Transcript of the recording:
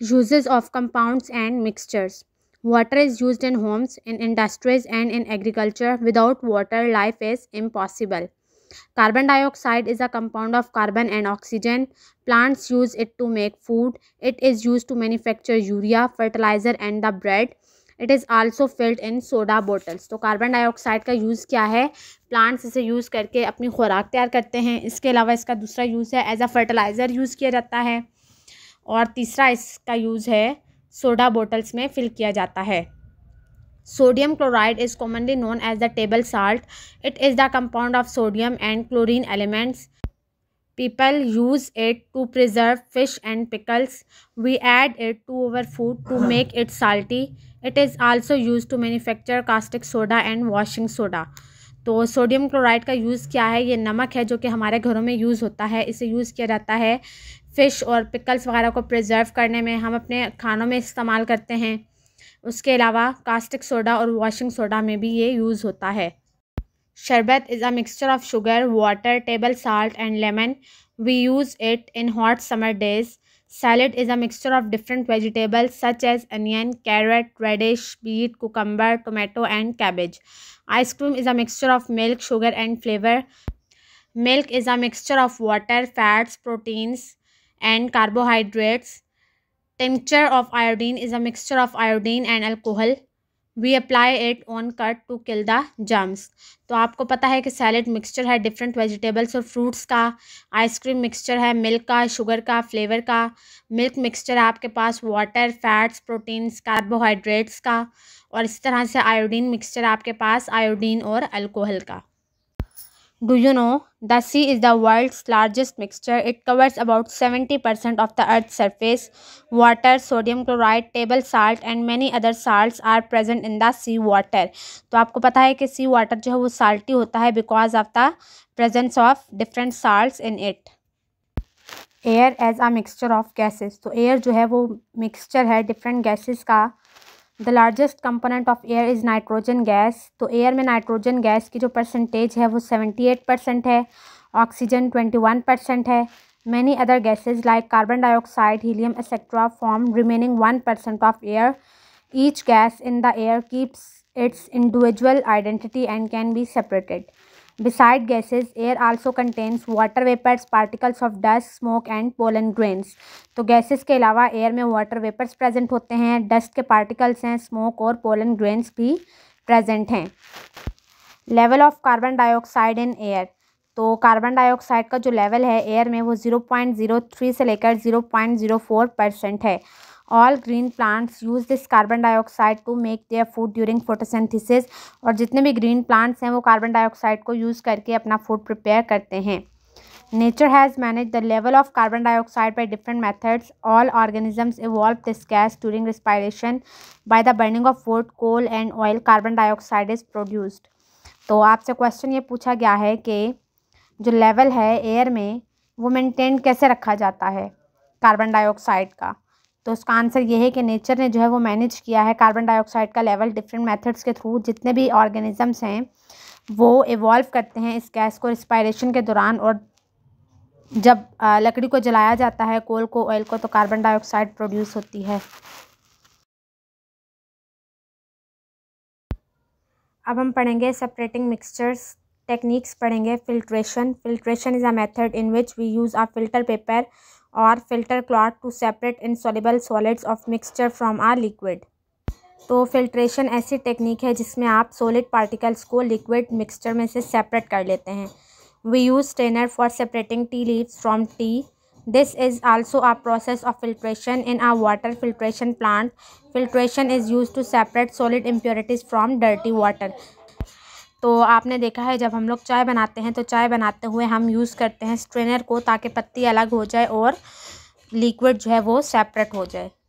uses of compounds and mixtures water is used in homes in industries and in agriculture without water life is impossible carbon dioxide is a compound of carbon and oxygen plants use it to make food it is used to manufacture urea fertilizer and the bread it is also filled in soda bottles तो carbon dioxide का use क्या है plants इसे use करके अपनी खुराक तैयार करते हैं इसके अलावा इसका दूसरा यूज़ है एज अ फर्टिलाइज़र यूज़ किया जाता है और तीसरा इसका यूज़ है सोडा बोटल्स में फिल किया जाता है sodium chloride is commonly known as the table salt it is the compound of sodium and chlorine elements people use it to preserve fish and pickles we add it to over food to make it salty it is also use to manufacture caustic soda and washing soda तो sodium chloride का use क्या है ये नमक है जो कि हमारे घरों में यूज़ होता है इसे यूज़ किया जाता है फ़िश और पिकल्स वगैरह को प्रिजर्व करने में हम अपने खानों में इस्तेमाल करते हैं उसके अलावा कास्टिक सोडा और वॉशिंग सोडा में भी ये यूज़ होता है sharbat is a mixture of sugar water table salt and lemon we use it in hot summer days Salad is a mixture of different vegetables such as onion, carrot, radish, beet, cucumber, tomato and cabbage. Ice cream is a mixture of milk, sugar and flavor. Milk is a mixture of water, fats, proteins and carbohydrates. Tincture of iodine is a mixture of iodine and alcohol. We apply it on cut to kill the germs तो आपको पता है कि salad mixture है different vegetables और fruits का ice cream mixture है milk का शुगर का फ्लेवर का मिल्क मिक्सचर आपके पास वाटर फैट्स प्रोटीन्स कार्बोहाइड्रेट्स का और इस तरह से आयोडीन मिक्सचर आपके पास आयोडीन और अल्कोहल का Do you know the sea is the world's largest mixture? It covers about 70% of the earth's surface. Water, sodium chloride, table salt and many other salts are present in the sea water. तो आपको पता है कि sea water जो है वो salty होता है because of the presence of different salts in it. Air as a mixture of gases. तो so air जो है वो mixture है different gases का the largest component of air is nitrogen gas तो एयर में नाइट्रोजन गैस की जो परसेंटेज है वो सेवेंटी एट परसेंट है ऑक्सीजन ट्वेंटी वन परसेंट है many other gases like carbon dioxide helium etcetera form remaining one percent of air each gas in the air keeps its individual identity and can be separated beside gases air also contains water vapours particles of dust smoke and pollen grains तो gases के अलावा air में water vapours present होते हैं dust के particles हैं smoke और pollen grains भी प्रेजेंट हैं level of carbon dioxide in air तो कार्बन डाइऑक्साइड का जो लेवल है एयर में वो ज़ीरो पॉइंट ज़ीरो थ्री से लेकर zero point zero four percent है all green plants use this carbon dioxide to make their food during photosynthesis और जितने भी ग्रीन प्लांट्स हैं वो कार्बन डाइऑक्साइड को यूज़ करके अपना फूड प्रिपेयर करते हैं nature has manage the level of carbon dioxide by different methods all organisms evolve this gas during respiration by the burning of food coal and oil carbon dioxide is produced तो आपसे question ये पूछा गया है कि जो level है air में वो मेंटेन कैसे रखा जाता है कार्बन डाइऑक्साइड का तो उसका आंसर ये है कि नेचर ने जो है वो मैनेज किया है कार्बन डाइऑक्साइड का लेवल डिफरेंट मेथड्स के थ्रू जितने भी ऑर्गेनिजम्स हैं वो इवॉल्व करते हैं इस गैस को रिस्पायरेशन के दौरान और जब लकड़ी को जलाया जाता है कोल को ऑयल को तो कार्बन डाइऑक्साइड प्रोड्यूस होती है अब हम पढ़ेंगे सेपरेटिंग मिक्सचर्स टेक्निक्स पढ़ेंगे filtration filtration is a method in which we use a filter paper और filter cloth to separate insoluble solids of mixture from a liquid तो फिल्ट्रेशन ऐसी technique है जिसमें आप सोलिड पार्टिकल्स को liquid mixture में से सेपरेट कर लेते हैं we use strainer for separating tea leaves from tea this is also a process of filtration in a water filtration plant filtration is use to separate solid impurities from dirty water तो आपने देखा है जब हम लोग चाय बनाते हैं तो चाय बनाते हुए हम यूज़ करते हैं स्ट्रेनर को ताकि पत्ती अलग हो जाए और लिक्विड जो है वो सेपरेट हो जाए